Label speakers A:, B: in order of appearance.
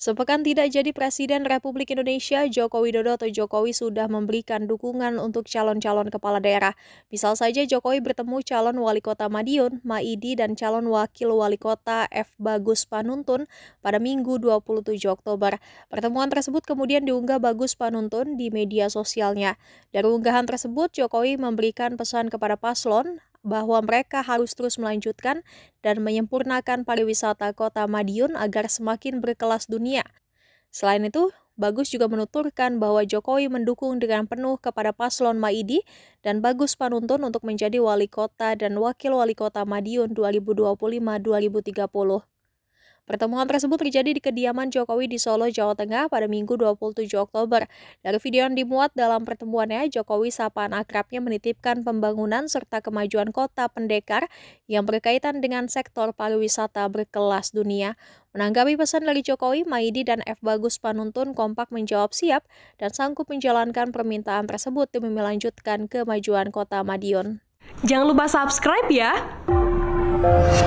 A: Sepekan tidak jadi Presiden Republik Indonesia, Joko Widodo atau Jokowi sudah memberikan dukungan untuk calon-calon kepala daerah. Misal saja Jokowi bertemu calon wali kota Madiun, Maidi, dan calon wakil wali kota F. Bagus Panuntun pada Minggu 27 Oktober. Pertemuan tersebut kemudian diunggah Bagus Panuntun di media sosialnya. Dari unggahan tersebut, Jokowi memberikan pesan kepada paslon bahwa mereka harus terus melanjutkan dan menyempurnakan pariwisata kota Madiun agar semakin berkelas dunia. Selain itu, Bagus juga menuturkan bahwa Jokowi mendukung dengan penuh kepada paslon Maidi dan Bagus Panuntun untuk menjadi wali kota dan wakil wali kota Madiun 2025-2030. Pertemuan tersebut terjadi di kediaman Jokowi di Solo, Jawa Tengah pada Minggu 27 Oktober. Dari video yang dimuat dalam pertemuannya, Jokowi sapaan akrabnya menitipkan pembangunan serta kemajuan kota pendekar yang berkaitan dengan sektor pariwisata berkelas dunia. Menanggapi pesan dari Jokowi, Maidi dan F. Bagus Panuntun kompak menjawab siap dan sanggup menjalankan permintaan tersebut demi melanjutkan kemajuan kota Madiun. Jangan lupa subscribe ya!